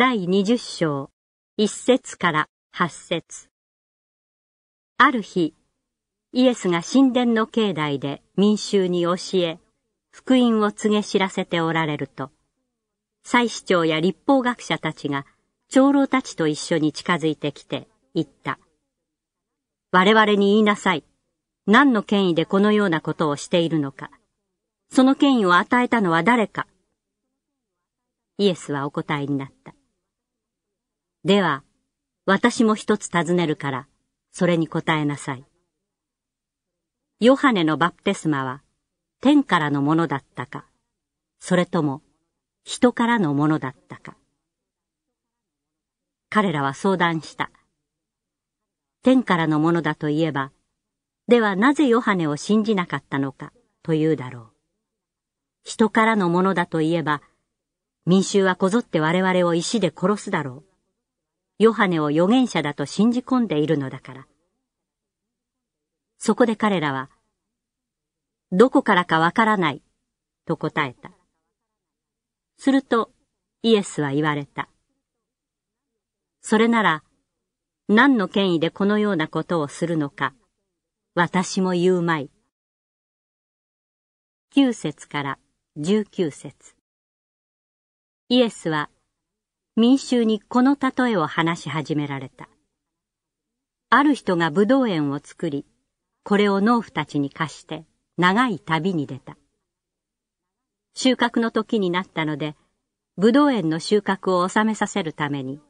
第20章、1節から8節ある日、イエスが神殿の境内で民衆に教え、福音を告げ知らせておられると、祭司長や立法学者たちが長老たちと一緒に近づいてきて言った。我々に言いなさい。何の権威でこのようなことをしているのか。その権威を与えたのは誰か。イエスはお答えになった。では、私も一つ尋ねるから、それに答えなさい。ヨハネのバプテスマは、天からのものだったか、それとも、人からのものだったか。彼らは相談した。天からのものだといえば、ではなぜヨハネを信じなかったのかというだろう。人からのものだといえば、民衆はこぞって我々を石で殺すだろう。ヨハネを預言者だと信じ込んでいるのだから。そこで彼らは、どこからかわからない、と答えた。すると、イエスは言われた。それなら、何の権威でこのようなことをするのか、私も言うまい。九節から十九節イエスは民衆にこの例えを話し始められた。ある人が武道園を作り、これを農夫たちに貸して長い旅に出た。収穫の時になったので、武道園の収穫を収めさせるために、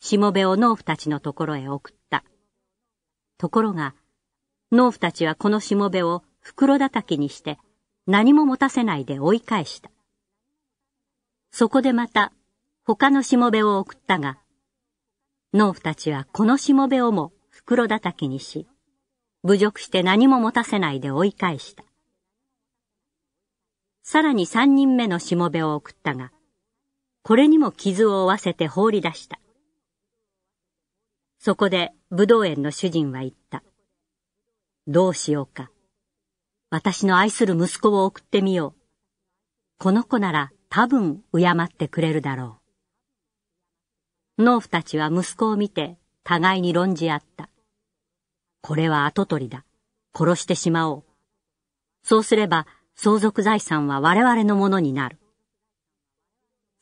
しもべを農夫たちのところへ送った。ところが、農夫たちはこのしもべを袋叩きにして、何も持たせないで追い返した。そこでまた他のしもべを送ったが、農夫たちはこのしもべをも袋叩きにし、侮辱して何も持たせないで追い返した。さらに三人目のしもべを送ったが、これにも傷を負わせて放り出した。そこで武道園の主人は言った。どうしようか。私の愛する息子を送ってみよう。この子なら多分敬ってくれるだろう。農夫たちは息子を見て互いに論じ合った。これは跡取りだ。殺してしまおう。そうすれば相続財産は我々のものになる。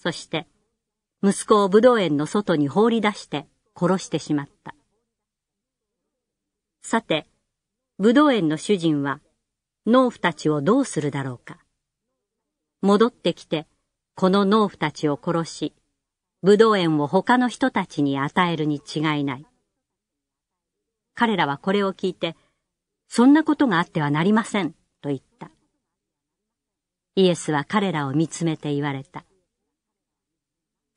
そして、息子を武道園の外に放り出して殺してしまった。さて、武道園の主人は、農夫たちをどうするだろうか。戻ってきて、この農夫たちを殺し、ぶどう園を他の人たちに与えるに違いない。彼らはこれを聞いて、そんなことがあってはなりません、と言った。イエスは彼らを見つめて言われた。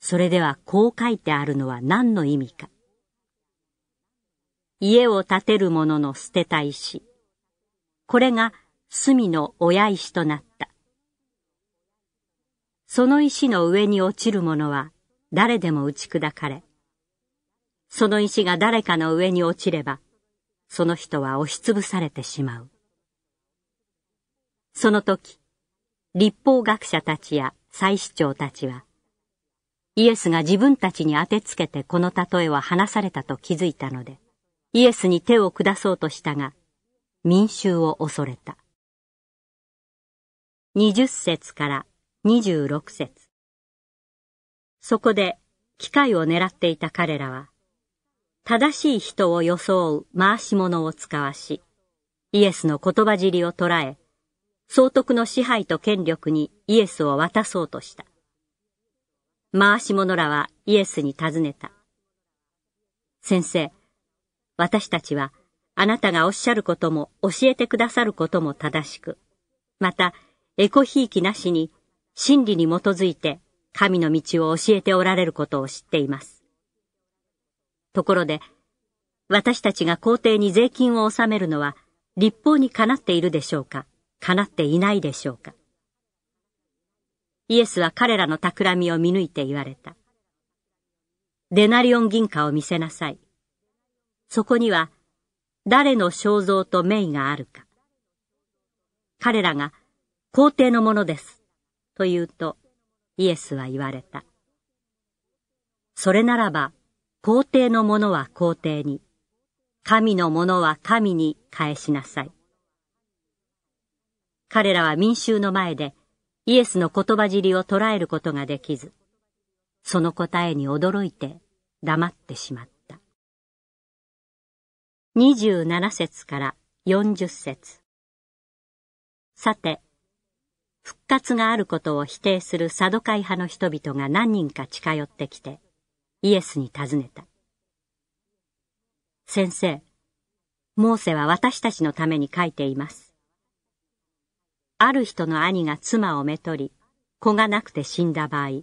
それではこう書いてあるのは何の意味か。家を建てる者の捨てた石。これが隅の親石となった。その石の上に落ちる者は誰でも打ち砕かれ、その石が誰かの上に落ちれば、その人は押しつぶされてしまう。その時、立法学者たちや祭司長たちは、イエスが自分たちに当てつけてこの例えは話されたと気づいたので、イエスに手を下そうとしたが、民衆を恐れた。20節から26節そこで機会を狙っていた彼らは、正しい人を装う回し者を使わし、イエスの言葉尻を捉え、総督の支配と権力にイエスを渡そうとした。回し者らはイエスに尋ねた。先生、私たちはあなたがおっしゃることも教えてくださることも正しく、また、エコひいきなしに真理に基づいて神の道を教えておられることを知っています。ところで、私たちが皇帝に税金を納めるのは、立法にかなっているでしょうかかなっていないでしょうかイエスは彼らの企みを見抜いて言われた。デナリオン銀貨を見せなさい。そこには、誰の肖像と名があるか。彼らが、皇帝のものです。と言うと、イエスは言われた。それならば、皇帝のものは皇帝に、神のものは神に返しなさい。彼らは民衆の前で、イエスの言葉尻を捉えることができず、その答えに驚いて黙ってしまった。二十七節から四十節さて、活があることを否定するサドカイ派の人々が何人か近寄ってきて、イエスに尋ねた。先生、モーセは私たちのために書いています。ある人の兄が妻をめとり、子がなくて死んだ場合、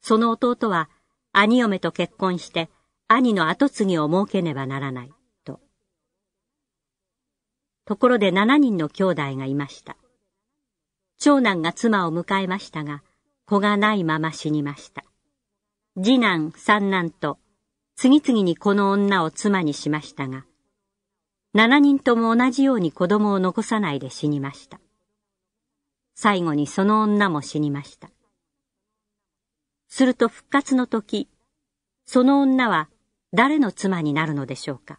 その弟は兄嫁と結婚して兄の跡継ぎを設けねばならない、と。ところで七人の兄弟がいました。長男が妻を迎えましたが、子がないまま死にました。次男、三男と、次々にこの女を妻にしましたが、七人とも同じように子供を残さないで死にました。最後にその女も死にました。すると復活の時、その女は誰の妻になるのでしょうか。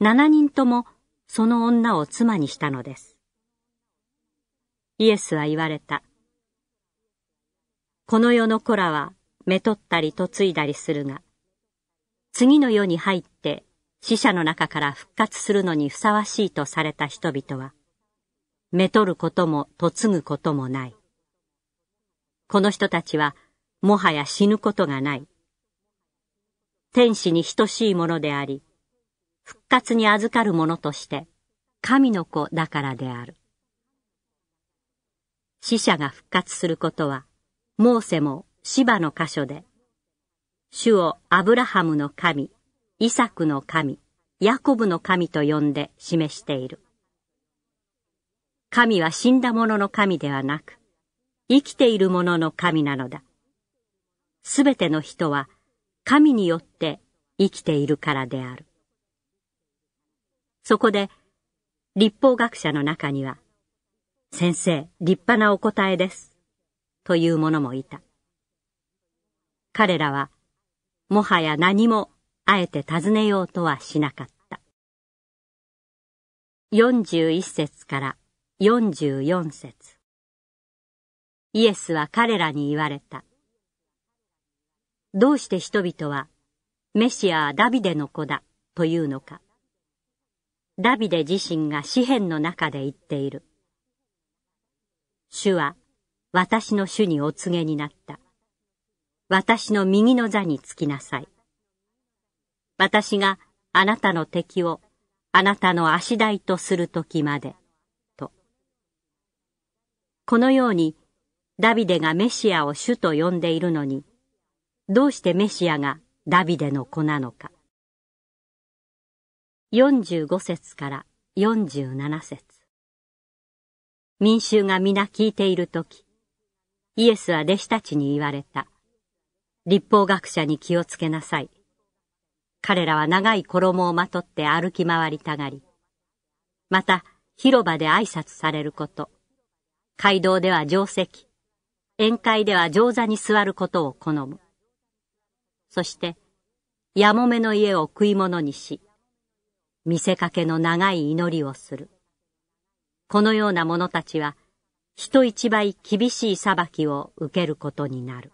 七人ともその女を妻にしたのです。イエスは言われた。この世の子らは、めとったりといだりするが、次の世に入って死者の中から復活するのにふさわしいとされた人々は、めとることも嫁ぐこともない。この人たちは、もはや死ぬことがない。天使に等しいものであり、復活に預かるものとして、神の子だからである。死者が復活することは、モーセも芝の箇所で、主をアブラハムの神、イサクの神、ヤコブの神と呼んで示している。神は死んだ者の神ではなく、生きている者の神なのだ。すべての人は神によって生きているからである。そこで、立法学者の中には、先生、立派なお答えです。という者もいた。彼らは、もはや何もあえて尋ねようとはしなかった。41節から44節イエスは彼らに言われた。どうして人々は、メシアはダビデの子だというのか。ダビデ自身が詩篇の中で言っている。主は私の主にお告げになった。私の右の座につきなさい。私があなたの敵をあなたの足台とする時まで、と。このように、ダビデがメシアを主と呼んでいるのに、どうしてメシアがダビデの子なのか。45節から47節民衆が皆聞いているとき、イエスは弟子たちに言われた。立法学者に気をつけなさい。彼らは長い衣をまとって歩き回りたがり、また広場で挨拶されること、街道では定石宴会では上座に座ることを好む。そして、やもめの家を食い物にし、見せかけの長い祈りをする。このような者たちは人一倍厳しい裁きを受けることになる。